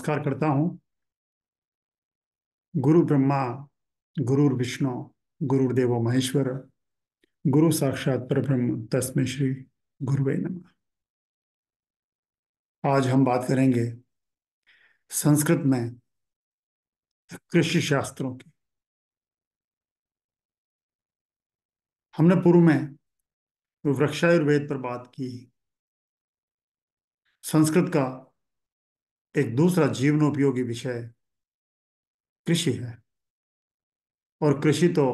नमस्कार करता हूं गुरु ब्रह्मा गुरुर विष्णु गुरुर्देव महेश्वर गुरु साक्षात ब्रह्म तस्में श्री गुरु नम आज हम बात करेंगे संस्कृत में कृषि शास्त्रों की हमने पूर्व में वृक्षायुर्वेद पर बात की संस्कृत का एक दूसरा जीवनोपयोगी विषय कृषि है और कृषि तो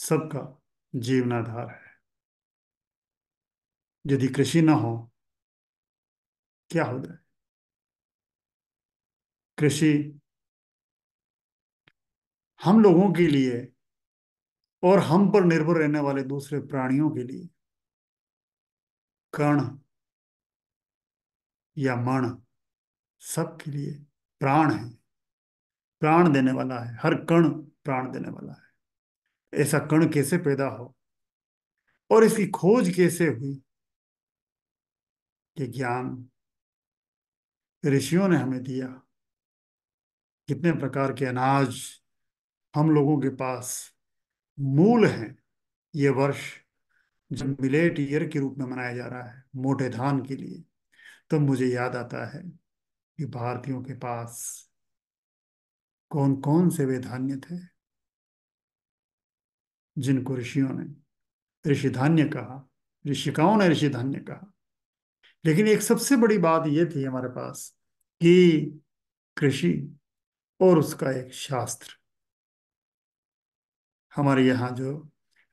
सबका जीवनाधार है यदि कृषि ना हो क्या हो जाए कृषि हम लोगों के लिए और हम पर निर्भर रहने वाले दूसरे प्राणियों के लिए कर्ण या मन सबके लिए प्राण है प्राण देने वाला है हर कण प्राण देने वाला है ऐसा कण कैसे पैदा हो और इसकी खोज कैसे हुई ये ज्ञान ऋषियों ने हमें दिया कितने प्रकार के अनाज हम लोगों के पास मूल हैं ये वर्ष जब मिलेट ईयर के रूप में मनाया जा रहा है मोटे धान के लिए तो मुझे याद आता है कि भारतीयों के पास कौन कौन से वे धान्य थे जिनको ऋषियों ने ऋषि धान्य कहा ऋषिकाओं ने ऋषि धान्य कहा लेकिन एक सबसे बड़ी बात यह थी हमारे पास कि कृषि और उसका एक शास्त्र हमारे यहां जो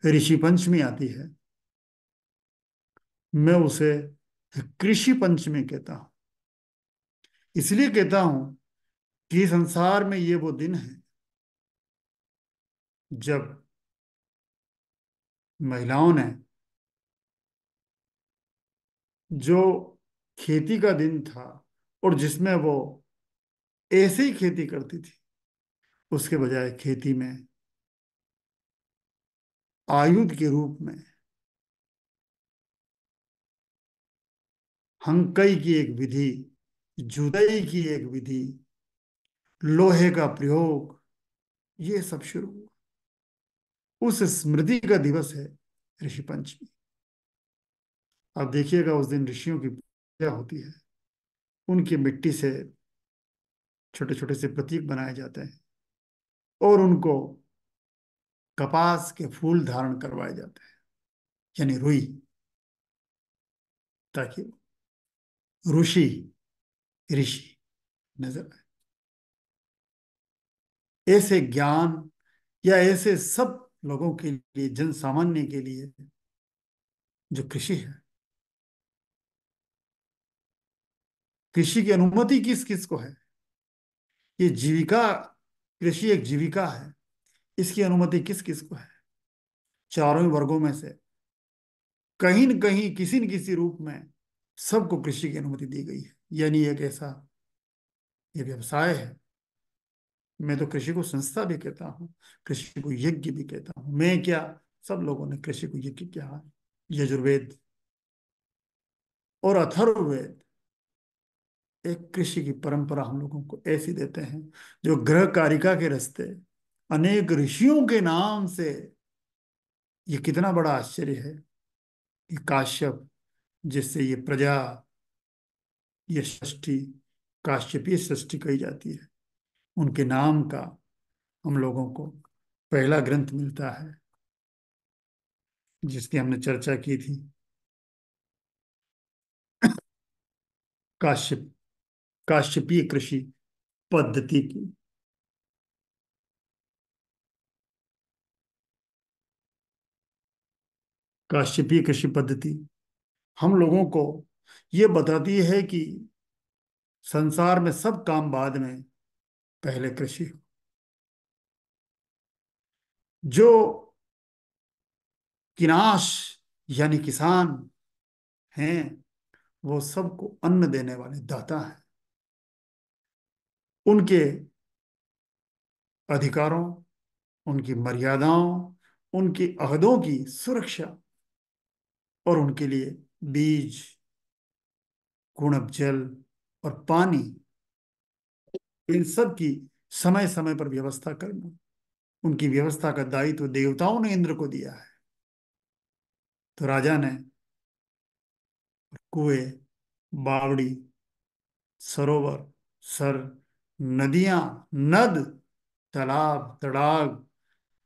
ऋषि पंचमी आती है मैं उसे कृषि पंचमी कहता हूं इसलिए कहता हूं कि संसार में ये वो दिन है जब महिलाओं ने जो खेती का दिन था और जिसमें वो ऐसे ही खेती करती थी उसके बजाय खेती में आयुध के रूप में हंकई की एक विधि जुदाई की एक विधि लोहे का प्रयोग ये सब शुरू हुआ उस स्मृति का दिवस है ऋषि पंचमी आप देखिएगा उस दिन ऋषियों की पूजा होती है उनकी मिट्टी से छोटे छोटे से प्रतीक बनाए जाते हैं और उनको कपास के फूल धारण करवाए जाते हैं यानी रुई ताकि ऋषि ऋषि नजर आए ऐसे ज्ञान या ऐसे सब लोगों के लिए जन सामान्य के लिए जो कृषि है कृषि की अनुमति किस किस को है ये जीविका कृषि एक जीविका है इसकी अनुमति किस किस को है चारों वर्गों में से कहीं न कहीं किसी न किसी रूप में सबको कृषि की अनुमति दी गई है यानी एक ऐसा ये व्यवसाय है मैं तो कृषि को संस्था भी कहता हूँ कृषि को यज्ञ भी कहता हूँ मैं क्या सब लोगों ने कृषि को यज्ञ क्या यजुर्वेद और अथर्वेद एक कृषि की परंपरा हम लोगों को ऐसी देते हैं जो ग्रह कारिका के रस्ते अनेक ऋषियों के नाम से ये कितना बड़ा आश्चर्य है कि काश्यप जिससे ये प्रजा ये सृष्टि काश्यपीय सृष्टि कही जाती है उनके नाम का हम लोगों को पहला ग्रंथ मिलता है जिसकी हमने चर्चा की थी काश्यप काश्यपीय कृषि पद्धति की काश्यपीय कृषि पद्धति हम लोगों को ये बताती है कि संसार में सब काम बाद में पहले कृषि हो जो किनाश यानी किसान हैं वो सबको अन्न देने वाले दाता हैं उनके अधिकारों उनकी मर्यादाओं उनके अहदों की सुरक्षा और उनके लिए बीज गुणप जल और पानी इन सब की समय समय पर व्यवस्था करना उनकी व्यवस्था का दायित्व तो देवताओं ने इंद्र को दिया है तो राजा ने कुएं बावड़ी सरोवर सर नदियां नद तालाब तड़ाग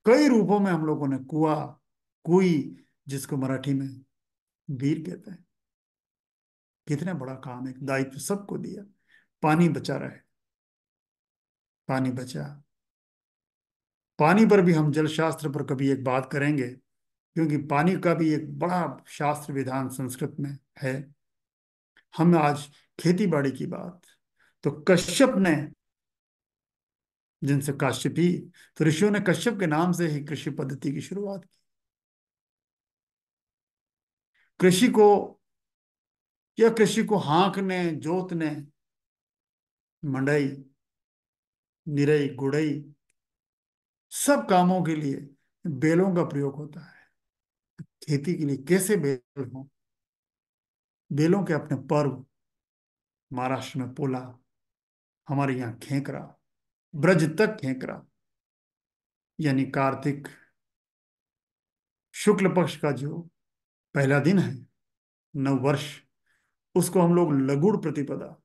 कई रूपों में हम लोगों ने कुआ कुई जिसको मराठी में वीर कहते हैं कितना बड़ा काम है दायित्व सबको दिया पानी बचा रहे पानी बचा पानी पर भी हम जल शास्त्र पर कभी एक बात करेंगे क्योंकि पानी का भी एक बड़ा शास्त्र विधान संस्कृत में है हम आज खेती बाड़ी की बात तो कश्यप ने जिनसे काश्यपी तो ऋषियों ने कश्यप के नाम से ही कृषि पद्धति की शुरुआत की कृषि को या कृषि को हाँकने जोतने मंडई निरई गुड़ई सब कामों के लिए बेलों का प्रयोग होता है खेती के लिए कैसे बेल हो बेलों के अपने पर्व महाराष्ट्र में पोला हमारे यहाँ खेकरा ब्रज तक खेकरा यानी कार्तिक शुक्ल पक्ष का जो पहला दिन है नववर्ष उसको हम लोग लगुड़ प्रतिपदा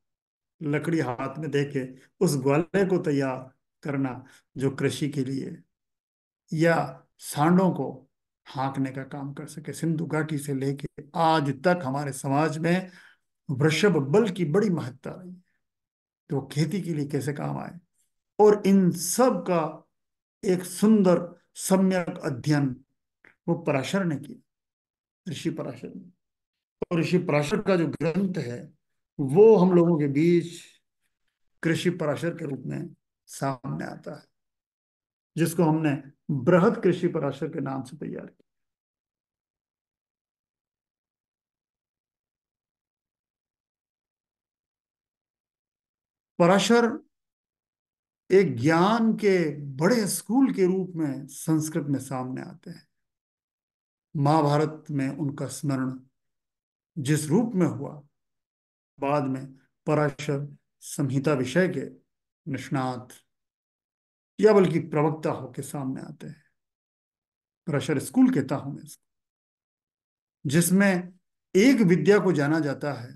लकड़ी हाथ में देके उस ग्वाले को तैयार करना जो कृषि के लिए या सांडों को हाँकने का काम कर सके सिंधु घाटी से लेके आज तक हमारे समाज में वृषभ बल की बड़ी महत्ता रही है तो खेती के लिए कैसे काम आए और इन सब का एक सुंदर सम्यक अध्ययन वो पराशर ने किया ऋषि पराशर और तो ऋषि पराशर का जो ग्रंथ है वो हम लोगों के बीच कृषि पराशर के रूप में सामने आता है जिसको हमने बृहद कृषि पराशर के नाम से तैयार किया पराशर एक ज्ञान के बड़े स्कूल के रूप में संस्कृत में सामने आते हैं महाभारत में उनका स्मरण जिस रूप में हुआ बाद में पराशर संहिता विषय के निष्णात या बल्कि प्रवक्ता के सामने आते हैं पराशर स्कूल कहता हूं मैं इसको जिसमें एक विद्या को जाना जाता है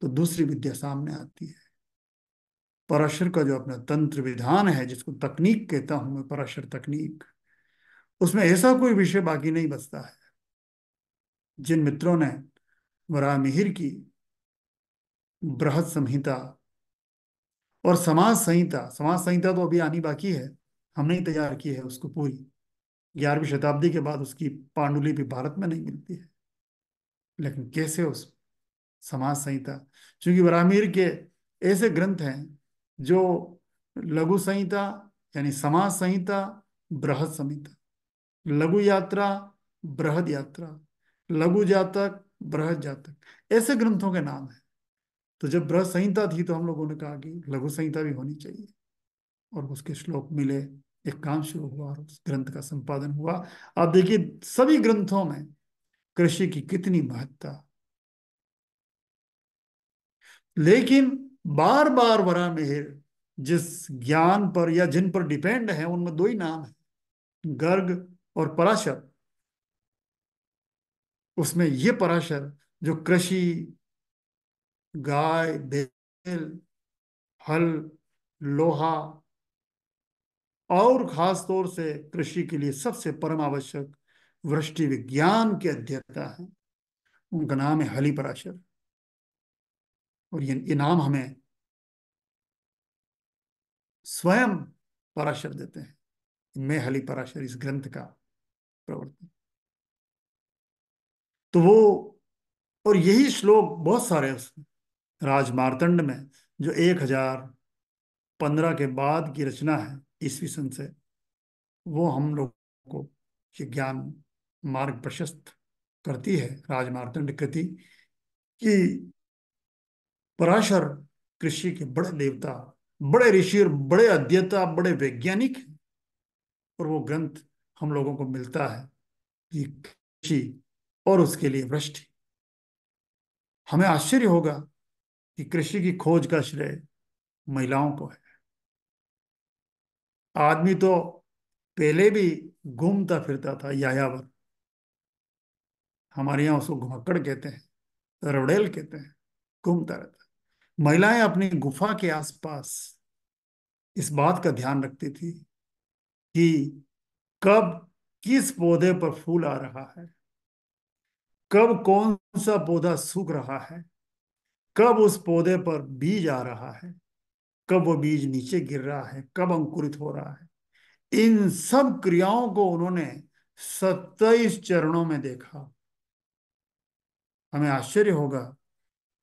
तो दूसरी विद्या सामने आती है पराशर का जो अपना तंत्र विधान है जिसको तकनीक कहता हूं मैं पराशर तकनीक उसमें ऐसा कोई विषय बाकी नहीं बचता है जिन मित्रों ने वरा मिहिर की बृहद संहिता और समाज संहिता समाज संहिता तो अभी आनी बाकी है हमने ही तैयार की है उसको पूरी ग्यारहवीं शताब्दी के बाद उसकी पांडुलिपि भारत में नहीं मिलती है लेकिन कैसे उस समाज संहिता क्योंकि वरामीर के ऐसे ग्रंथ हैं जो लघु संहिता यानी समाज संहिता बृहद संहिता लघु यात्रा बृहद यात्रा लघु जातक बृहद जातक ऐसे ग्रंथों के नाम है तो जब बृहद संहिता थी तो हम लोगों ने कहा कि लघु संहिता भी होनी चाहिए और उसके श्लोक मिले एक काम शुरू हुआ और उस ग्रंथ का संपादन हुआ आप देखिए सभी ग्रंथों में कृषि की कितनी महत्ता लेकिन बार बार वरा मेहर जिस ज्ञान पर या जिन पर डिपेंड है उनमें दो ही नाम है गर्ग और पराशर उसमें ये पराशर जो कृषि गाय बेल हल लोहा और खास तौर से कृषि के लिए सबसे परम आवश्यक वृष्टि विज्ञान के अध्येता है उनका नाम है हली पराशर और ये इनाम हमें स्वयं पराशर देते हैं मैं हली पराशर इस ग्रंथ का प्रवर्तन तो वो और यही श्लोक बहुत सारे उसमें राजमार्तंड में जो एक हजार पंद्रह के बाद की रचना है ईस्वी सन से वो हम लोग को ये ज्ञान मार्ग प्रशस्त करती है राजमारतंड कृति कि पराशर कृषि के बड़े देवता बड़े ऋषि और बड़े अध्यता बड़े वैज्ञानिक और वो ग्रंथ हम लोगों को मिलता है कि कृषि और उसके लिए वृष्टि हमें आश्चर्य होगा कि कृषि की खोज का श्रेय महिलाओं को है आदमी तो पहले भी घूमता फिरता था यायावर हमारे यहां उसको घुमक्कड़ कहते हैं रवड़ेल कहते हैं घूमता रहता महिलाएं अपनी गुफा के आसपास इस बात का ध्यान रखती थी कि कब किस पौधे पर फूल आ रहा है कब कौन सा पौधा सूख रहा है कब उस पौधे पर बीज आ रहा है कब वो बीज नीचे गिर रहा है कब अंकुरित हो रहा है इन सब क्रियाओं को उन्होंने सत्ताईस चरणों में देखा हमें आश्चर्य होगा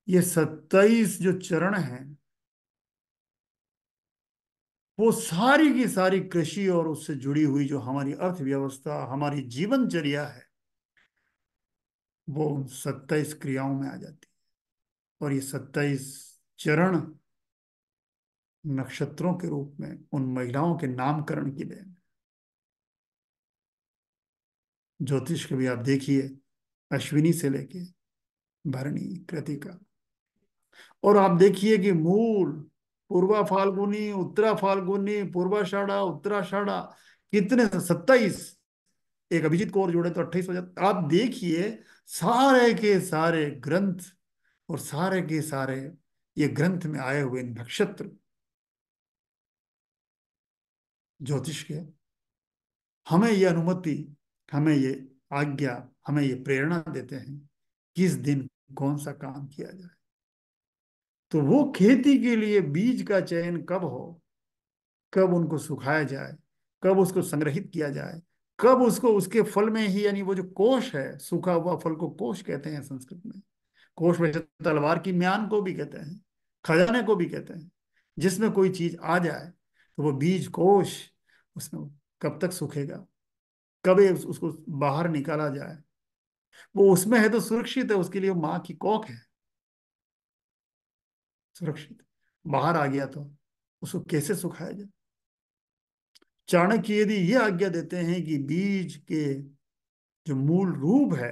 ये सत्ताईस जो चरण हैं वो सारी की सारी कृषि और उससे जुड़ी हुई जो हमारी अर्थव्यवस्था हमारी जीवनचर्या है वो उन सत्ताईस क्रियाओं में आ जाती है और ये सत्ताईस चरण नक्षत्रों के रूप में उन महिलाओं के नामकरण के लिए ज्योतिष के भी आप देखिए अश्विनी से लेके भरणी कृतिका और आप देखिए कि मूल पूर्वा फाल्गुनी उत्तरा फाल्गुनी पूर्वाषाढ़ा उत्तराषाढ़ा कितने सत्ताईस एक अभिजीत कौर जोड़े तो अट्ठाईस हो जाते आप देखिए सारे के सारे ग्रंथ और सारे के सारे ये ग्रंथ में आए हुए नक्षत्र ज्योतिष के हमें ये अनुमति हमें ये आज्ञा हमें ये प्रेरणा देते हैं किस दिन कौन सा काम किया जाए तो वो खेती के लिए बीज का चयन कब हो कब उनको सुखाया जाए कब उसको संग्रहित किया जाए कब उसको उसके फल में ही यानी वो जो कोश है सूखा हुआ फल को कोश कहते हैं संस्कृत में कोश में तलवार की म्यान को भी कहते हैं खजाने को भी कहते हैं जिसमें कोई चीज आ जाए तो वो बीज कोश उसमें कब तक सूखेगा कब उसको बाहर निकाला जाए वो उसमें है तो सुरक्षित है उसके लिए माँ की कोख है सुरक्षित बाहर आ गया तो उसको कैसे सुखाया जाए चाणक्य यदि ये आज्ञा देते हैं कि बीज के जो मूल रूप है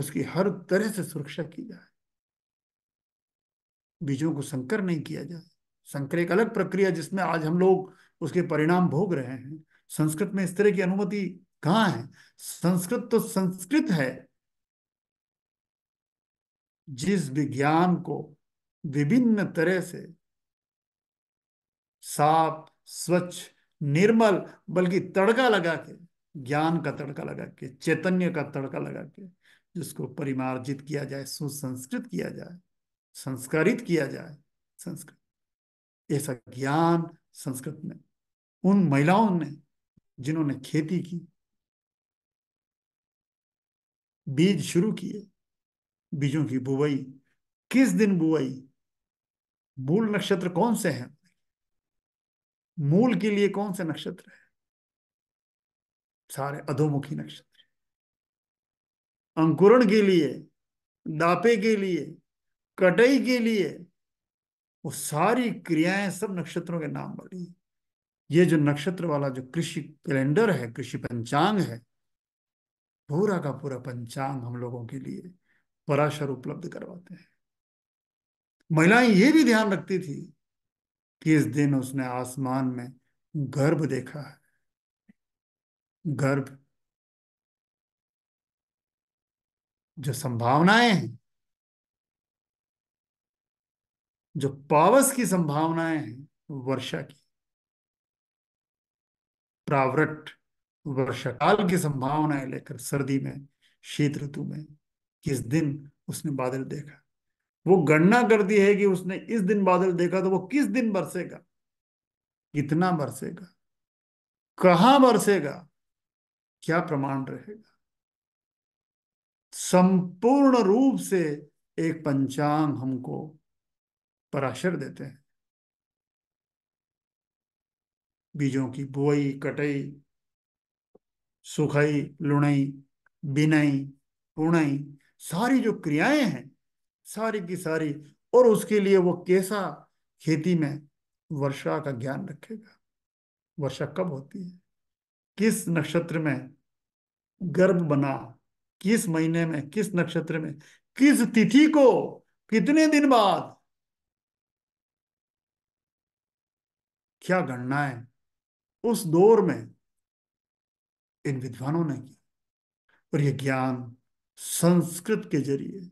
उसकी हर तरह से सुरक्षा की जाए बीजों को संकर नहीं किया जाए संकर एक अलग प्रक्रिया जिसमें आज हम लोग उसके परिणाम भोग रहे हैं संस्कृत में इस तरह की अनुमति कहाँ है संस्कृत तो संस्कृत है जिस विज्ञान को विभिन्न तरह से साफ स्वच्छ निर्मल बल्कि तड़का लगा के ज्ञान का तड़का लगा के चैतन्य का तड़का लगा के जिसको परिमार्जित किया जाए सुसंस्कृत किया जाए संस्कारित किया जाए संस्कृत ऐसा ज्ञान संस्कृत में उन महिलाओं ने जिन्होंने खेती की बीज शुरू किए बीजों की बुवाई किस दिन बुवाई मूल नक्षत्र कौन से हैं मूल के लिए कौन से नक्षत्र है सारे अधोमुखी नक्षत्र अंकुरण के लिए दापे के लिए कटाई के लिए वो सारी क्रियाएं सब नक्षत्रों के नाम बढ़ी ये जो नक्षत्र वाला जो कृषि कैलेंडर है कृषि पंचांग है पूरा का पूरा पंचांग हम लोगों के लिए पराशर उपलब्ध करवाते हैं महिलाएं ये भी ध्यान रखती थी कि इस दिन उसने आसमान में गर्भ देखा है गर्भ जो संभावनाएं हैं जो पावस की संभावनाएं हैं वर्षा की प्रावृत वर्षाकाल की संभावनाएं लेकर सर्दी में शीत ऋतु में किस दिन उसने बादल देखा वो गणना कर दी है कि उसने इस दिन बादल देखा तो वो किस दिन बरसेगा कितना बरसेगा कहा बरसेगा क्या प्रमाण रहेगा संपूर्ण रूप से एक पंचांग हमको पराशर देते हैं बीजों की बुआई कटाई सुखाई लुणई बिनाई पुणई सारी जो क्रियाएं हैं सारी की सारी और उसके लिए वो कैसा खेती में वर्षा का ज्ञान रखेगा वर्षा कब होती है किस नक्षत्र में गर्भ बना किस महीने में किस नक्षत्र में किस तिथि को कितने दिन बाद क्या गणनाएं उस दौर में इन विद्वानों ने की और ये ज्ञान संस्कृत के जरिए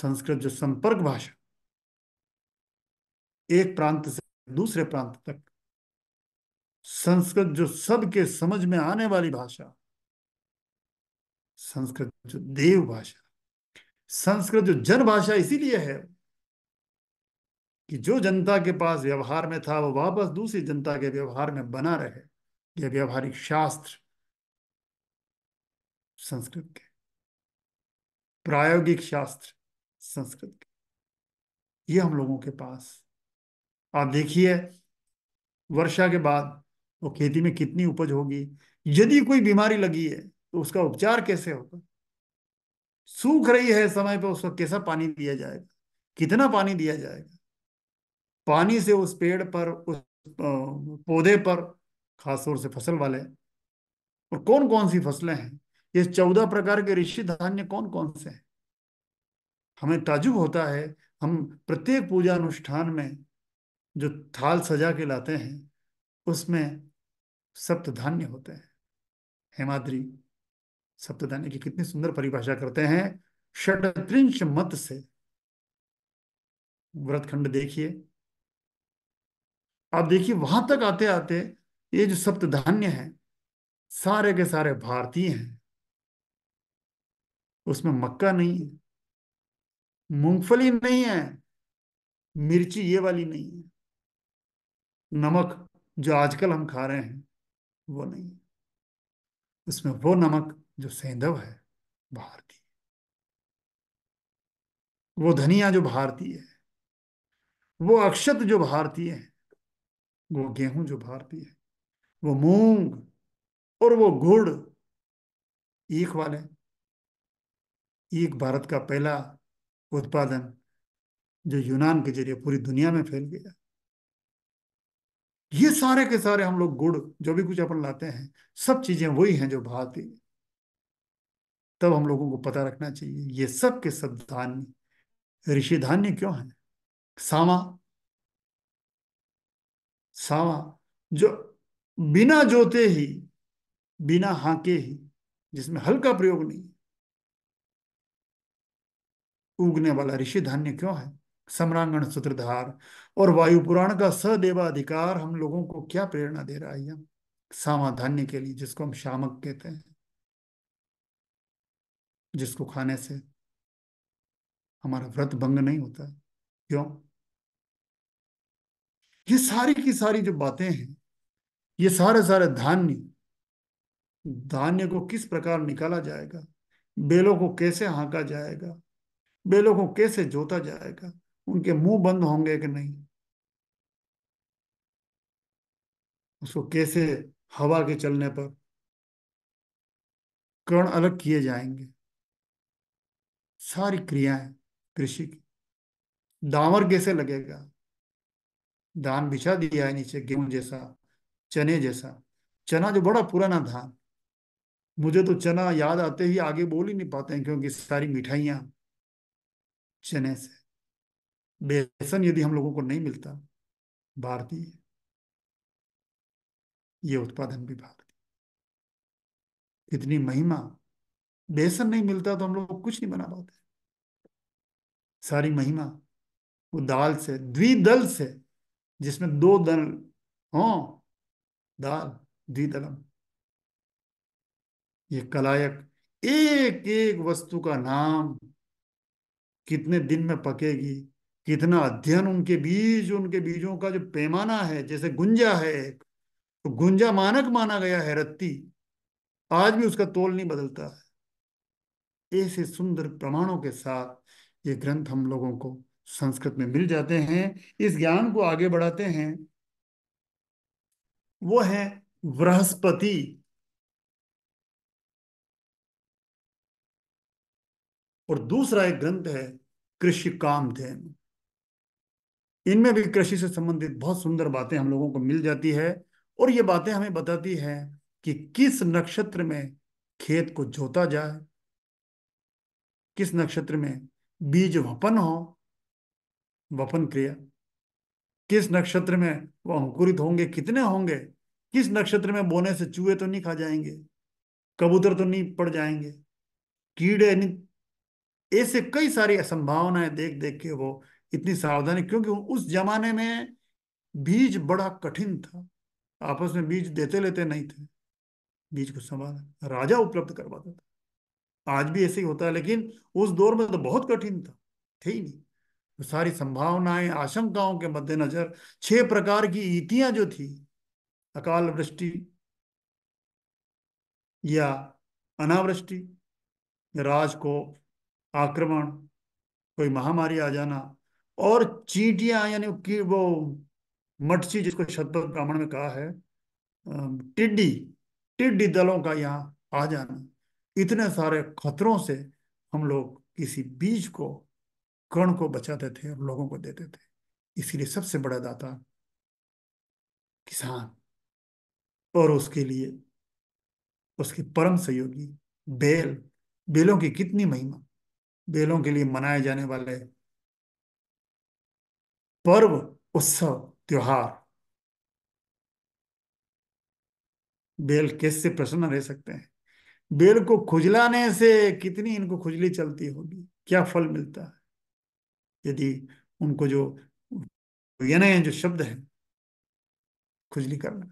संस्कृत जो संपर्क भाषा एक प्रांत से दूसरे प्रांत तक संस्कृत जो सबके समझ में आने वाली भाषा संस्कृत जो देव भाषा संस्कृत जो जन भाषा इसीलिए है कि जो जनता के पास व्यवहार में था वो वापस दूसरी जनता के व्यवहार में बना रहे यह व्यवहारिक शास्त्र संस्कृत के प्रायोगिक शास्त्र संस्कृत के ये हम लोगों के पास आप देखिए वर्षा के बाद वो खेती में कितनी उपज होगी यदि कोई बीमारी लगी है तो उसका उपचार कैसे होगा सूख रही है समय पर उसको कैसा पानी दिया जाएगा कितना पानी दिया जाएगा पानी से उस पेड़ पर उस पौधे पर खास तौर से फसल वाले और कौन कौन सी फसलें हैं ये चौदह प्रकार के ऋषि धान्य कौन कौन से हैं हमें ताजुब होता है हम प्रत्येक पूजा अनुष्ठान में जो थाल सजा के लाते हैं उसमें सप्त धान्य होते हैं हेमाद्री सप्त धान्य की कितनी सुंदर परिभाषा करते हैं षडत्रिंश मत से व्रत खंड देखिए आप देखिए वहां तक आते आते ये जो सप्त धान्य है सारे के सारे भारतीय हैं उसमें मक्का नहीं है मूंगफली नहीं है मिर्ची ये वाली नहीं है नमक जो आजकल हम खा रहे हैं वो नहीं है उसमें वो नमक जो सेंधव है बाहर की वो धनिया जो भारतीय है वो अक्षत जो भारतीय है वो गेहूं जो भारतीय है वो मूंग और वो गुड़ ईख वाले एक भारत का पहला उत्पादन जो यूनान के जरिए पूरी दुनिया में फैल गया ये सारे के सारे हम लोग गुड़ जो भी कुछ अपन लाते हैं सब चीजें वही हैं जो भारतीय तब हम लोगों को पता रखना चाहिए ये सब के सब धान्य ऋषि धान्य क्यों है सामा सावा जो बिना जोते ही बिना हाके ही जिसमें हल्का प्रयोग नहीं उगने वाला ऋषि धान्य क्यों है सम्रांगण सूत्रधार और वायु पुराण का सदेवाधिकार हम लोगों को क्या प्रेरणा दे रहा है सामाधान्य के लिए जिसको हम शामक कहते हैं जिसको खाने से हमारा व्रत भंग नहीं होता क्यों ये सारी की सारी जो बातें हैं ये सारे सारे धान्य धान्य को किस प्रकार निकाला जाएगा बेलों को कैसे हाँका जाएगा बेलों को कैसे जोता जाएगा उनके मुंह बंद होंगे कि नहीं उसको कैसे हवा के चलने पर कर्ण अलग किए जाएंगे सारी क्रियाएं कृषि की दामर कैसे लगेगा धान बिछा दिया है नीचे गेहूं जैसा चने जैसा चना जो बड़ा पुराना धान मुझे तो चना याद आते ही आगे बोल ही नहीं पाते हैं क्योंकि सारी मिठाइयां चने से बेसन यदि हम लोगों को नहीं मिलता भारतीय ये उत्पादन भी भारतीय इतनी महिमा बेसन नहीं मिलता तो हम लोग कुछ नहीं बना पाते सारी महिमा वो दाल से द्विदल से जिसमें दो दल हो दाल द्विदलम ये कलायक एक एक वस्तु का नाम कितने दिन में पकेगी कितना अध्ययन उनके बीज उनके बीजों का जो पैमाना है जैसे गुंजा है तो गुंजा मानक माना गया है रत्ती आज भी उसका तोल नहीं बदलता है ऐसे सुंदर प्रमाणों के साथ ये ग्रंथ हम लोगों को संस्कृत में मिल जाते हैं इस ज्ञान को आगे बढ़ाते हैं वो है बृहस्पति और दूसरा एक ग्रंथ है कृषि कामधेन इनमें भी कृषि से संबंधित बहुत सुंदर बातें हम लोगों को मिल जाती है और ये बातें हमें बताती है कि किस नक्षत्र में खेत को जोता जाए किस नक्षत्र में बीज वपन हो वपन क्रिया किस नक्षत्र में वह अंकुरित होंगे कितने होंगे किस नक्षत्र में बोने से चूहे तो नहीं खा जाएंगे कबूतर तो नहीं पड़ जाएंगे कीड़े ऐसे कई सारी असंभावनाएं देख देख के वो इतनी सावधानी क्योंकि उस जमाने में बीज बड़ा कठिन था आपस में बीज देते लेते नहीं थे बीज को संभाल राजा उपलब्ध करवाता था आज भी ऐसे ही होता है लेकिन उस दौर में तो बहुत कठिन था थे ही नहीं तो सारी संभावनाएं आशंकाओं के मद्देनजर छह प्रकार की ईतियां जो थी अकाल वृष्टि या अनावृष्टि राज को आक्रमण कोई महामारी आ जाना और चीटियां यानी कि वो मटसी जिसको शतपथ ब्राह्मण में कहा है टिड्डी टिड्डी दलों का यहाँ आ जाना इतने सारे खतरों से हम लोग किसी बीज को कण को बचाते थे और लोगों को देते थे इसलिए सबसे बड़ा दाता किसान और उसके लिए उसकी परम सहयोगी बेल बेलों की कितनी महिमा बेलों के लिए मनाए जाने वाले पर्व उत्सव त्योहार बेल कैसे प्रसन्न रह सकते हैं बेल को खुजलाने से कितनी इनको खुजली चलती होगी क्या फल मिलता है यदि उनको जो यने जो शब्द है खुजली करना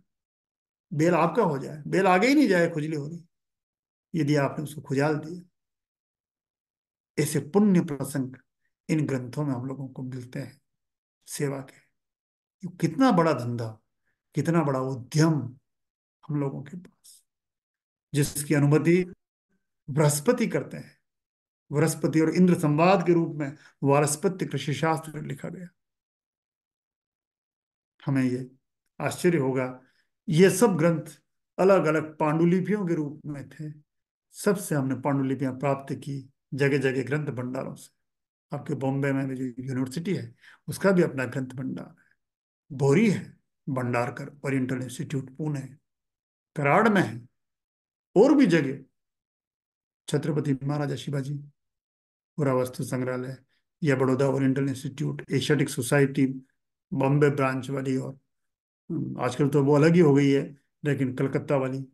बेल आपका हो जाए बेल आगे ही नहीं जाए खुजली हो रही यदि आपने उसको खुजाल दिया ऐसे पुण्य प्रसंग इन ग्रंथों में हम लोगों को मिलते हैं सेवा के कितना बड़ा धंधा कितना बड़ा उद्यम हम लोगों के पास जिसकी अनुमति बृहस्पति करते हैं बृहस्पति और इंद्र संवाद के रूप में वारस्पत्य कृषि शास्त्र लिखा गया हमें ये आश्चर्य होगा ये सब ग्रंथ अलग अलग पांडुलिपियों के रूप में थे सबसे हमने पांडुलिपियां प्राप्त की जगह जगह ग्रंथ भंडारों से आपके बॉम्बे में जो यूनिवर्सिटी है उसका भी अपना ग्रंथ भंडार है बोरी है भंडारकर ओरिएंटल इंस्टीट्यूट पुणे कराड़ में है और भी जगह छत्रपति महाराजा शिवाजी पुरावस्तु संग्रहालय या Baroda Oriental Institute Asiatic Society Bombay branch वाली और हम्म, आजकल तो वो अलग ही हो गई है लेकिन कलकत्ता वाली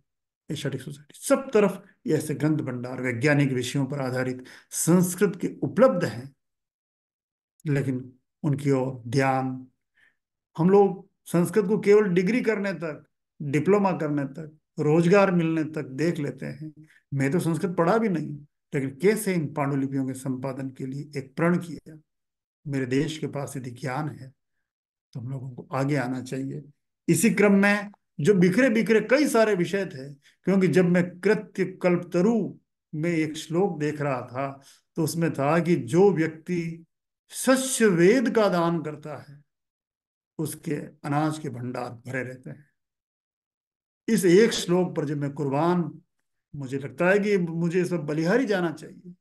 एशियाटिक सोसाइटी सब तरफ ये ऐसे ग्रंथ भंडार वैज्ञानिक विषयों पर आधारित संस्कृत के उपलब्ध हैं लेकिन उनकी ओर ध्यान हम लोग संस्कृत को केवल डिग्री करने तक डिप्लोमा करने तक रोजगार मिलने तक देख लेते हैं मैं तो संस्कृत पढ़ा भी नहीं लेकिन कैसे इन पांडुलिपियों के संपादन के लिए एक प्रण किया मेरे देश के पास यदि ज्ञान है तो हम लोगों को आगे आना चाहिए इसी क्रम में जो बिखरे बिखरे कई सारे विषय थे क्योंकि जब मैं कृत्य कल्पतरु में एक श्लोक देख रहा था तो उसमें था कि जो व्यक्ति सस्य वेद का दान करता है उसके अनाज के भंडार भरे रहते हैं इस एक श्लोक पर जब मैं कुर्बान मुझे लगता है कि मुझे इस पर बलिहारी जाना चाहिए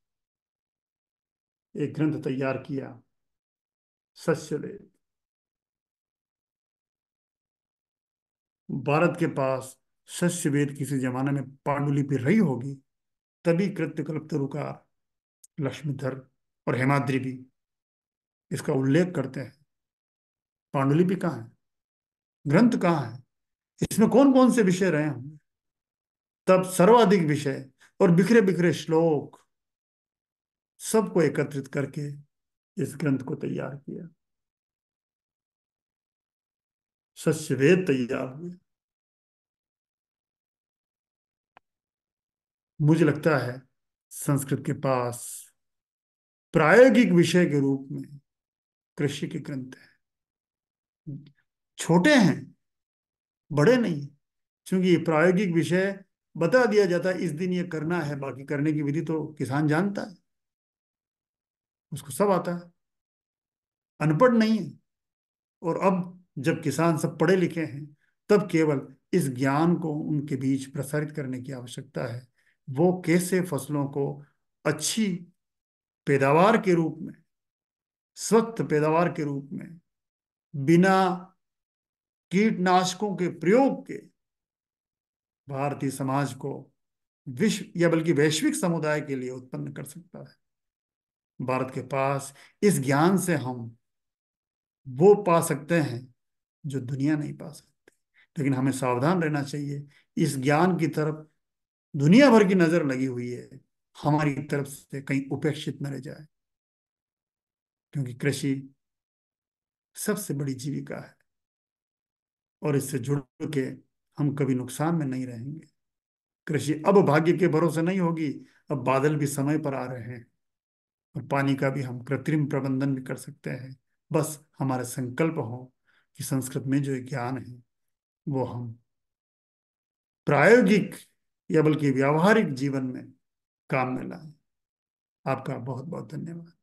एक ग्रंथ तैयार किया सस्य वेद भारत के पास शस्य वेद किसी जमाने में पांडुलिपि रही होगी तभी कृत्यकल्प तरुका लक्ष्मीधर और हेमाद्री भी इसका उल्लेख करते हैं पांडुलिपि कहाँ है ग्रंथ कहाँ है इसमें कौन कौन से विषय रहे होंगे तब सर्वाधिक विषय और बिखरे बिखरे श्लोक सबको एकत्रित करके इस ग्रंथ को तैयार किया सस्य तैयार हुए मुझे लगता है संस्कृत के पास प्रायोगिक विषय के रूप में कृषि के ग्रंथ है छोटे हैं बड़े नहीं क्योंकि ये प्रायोगिक विषय बता दिया जाता है इस दिन ये करना है बाकी करने की विधि तो किसान जानता है उसको सब आता है अनपढ़ नहीं है और अब जब किसान सब पढ़े लिखे हैं तब केवल इस ज्ञान को उनके बीच प्रसारित करने की आवश्यकता है वो कैसे फसलों को अच्छी पैदावार के रूप में स्वच्छ पैदावार के रूप में बिना कीटनाशकों के प्रयोग के भारतीय समाज को विश्व या बल्कि वैश्विक समुदाय के लिए उत्पन्न कर सकता है भारत के पास इस ज्ञान से हम वो पा सकते हैं जो दुनिया नहीं पा सकती लेकिन हमें सावधान रहना चाहिए इस ज्ञान की तरफ दुनिया भर की नजर लगी हुई है हमारी तरफ से कहीं उपेक्षित न रह जाए क्योंकि कृषि सबसे बड़ी जीविका है और इससे जुड़ के हम कभी नुकसान में नहीं रहेंगे कृषि अब भाग्य के भरोसे नहीं होगी अब बादल भी समय पर आ रहे हैं और पानी का भी हम कृत्रिम प्रबंधन भी कर सकते हैं बस हमारे संकल्प हो कि संस्कृत में जो ज्ञान है वो हम प्रायोगिक या बल्कि व्यावहारिक जीवन में काम में लाएं आपका बहुत बहुत धन्यवाद